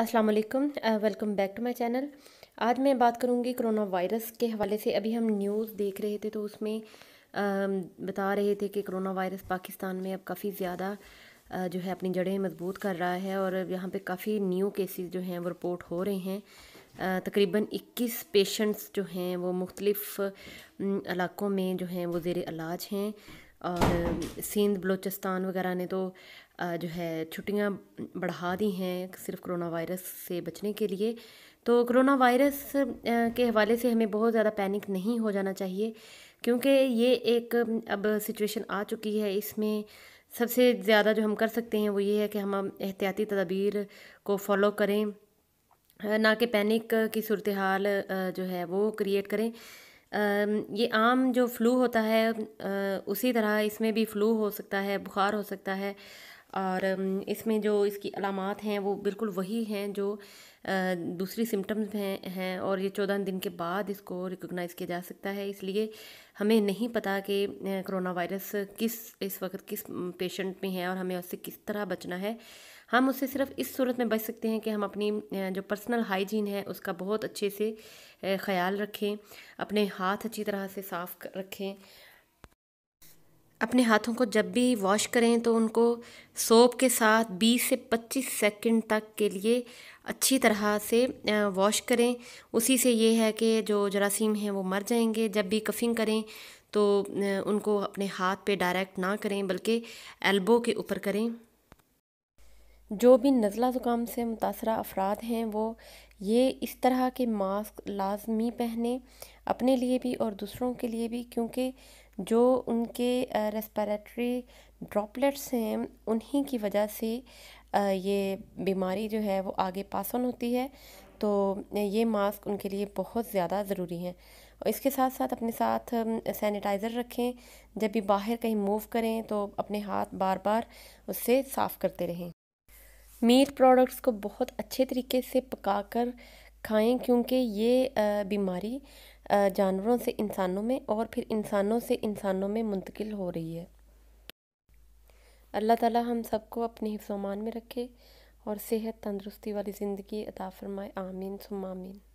अस्सलाम वालेकुम welcome back to my channel आज मैं बात करूंगी कोरोना वायरस के हवाले से अभी हम न्यूज़ देख रहे थे तो उसमें बता रहे थे कि कोरोना वायरस पाकिस्तान में अब काफ़ी ज़्यादा जो है अपनी जड़ें मजबूत कर रहा है और यहाँ पे काफ़ी न्यू केसेस जो हैं वो रिपोर्ट हो रहे हैं तकरीबन 21 पेशेंट्स जो हैं वो मुख्तलफ इलाकों में जो हैं वो ज़ेर इलाज हैं और सिंध बलूचिस्तान वगैरह ने तो जो है छुट्टियां बढ़ा दी हैं सिर्फ कोरोना वायरस से बचने के लिए तो कोरोना वायरस के हवाले से हमें बहुत ज़्यादा पैनिक नहीं हो जाना चाहिए क्योंकि ये एक अब सिचुएशन आ चुकी है इसमें सबसे ज़्यादा जो हम कर सकते हैं वो ये है कि हम एहतियाती तदाबीर को फॉलो करें ना कि पैनिक की सूरत हाल जो है वो क्रिएट करें ये आम जो फ्लू होता है उसी तरह इसमें भी फ्लू हो सकता है बुखार हो सकता है और इसमें जो इसकी अलामत हैं वो बिल्कुल वही हैं जो दूसरी सिम्टम्स हैं हैं और ये चौदह दिन के बाद इसको रिकोगनाइज़ किया जा सकता है इसलिए हमें नहीं पता कि कोरोना वायरस किस इस वक्त किस पेशेंट में है और हमें उससे किस तरह बचना है हम उससे सिर्फ इस सूरत में बच सकते हैं कि हम अपनी जो पर्सनल हाइजीन है उसका बहुत अच्छे से ख्याल रखें अपने हाथ अच्छी तरह से साफ़ रखें अपने हाथों को जब भी वॉश करें तो उनको सोप के साथ 20 से 25 सेकंड तक के लिए अच्छी तरह से वॉश करें उसी से ये है कि जो जरासीम हैं वो मर जाएंगे जब भी कफिंग करें तो उनको अपने हाथ पे डायरेक्ट ना करें बल्कि एल्बो के ऊपर करें जो भी नज़ला ज़ुकाम से मुतासर अफराद हैं वो ये इस तरह के मास्क लाजमी पहने अपने लिए भी और दूसरों के लिए भी क्योंकि जो उनके रेस्परेटरी ड्रॉपलेट्स हैं उन्हीं की वजह से ये बीमारी जो है वो आगे पास ऑन होती है तो ये मास्क उनके लिए बहुत ज़्यादा ज़रूरी हैं और इसके साथ साथ अपने साथ सैनिटाइज़र रखें जब भी बाहर कहीं मूव करें तो अपने हाथ बार बार उससे साफ़ करते रहें मीट प्रोडक्ट्स को बहुत अच्छे तरीके से पकाकर खाएं क्योंकि ये बीमारी जानवरों से इंसानों में और फिर इंसानों से इंसानों में मुंतकिल हो रही है अल्लाह ताला हम सबको अपने हिफ्समान में रखे और सेहत तंदरुस्ती वाली ज़िंदगी अता फरमाए आमीन सुमामीन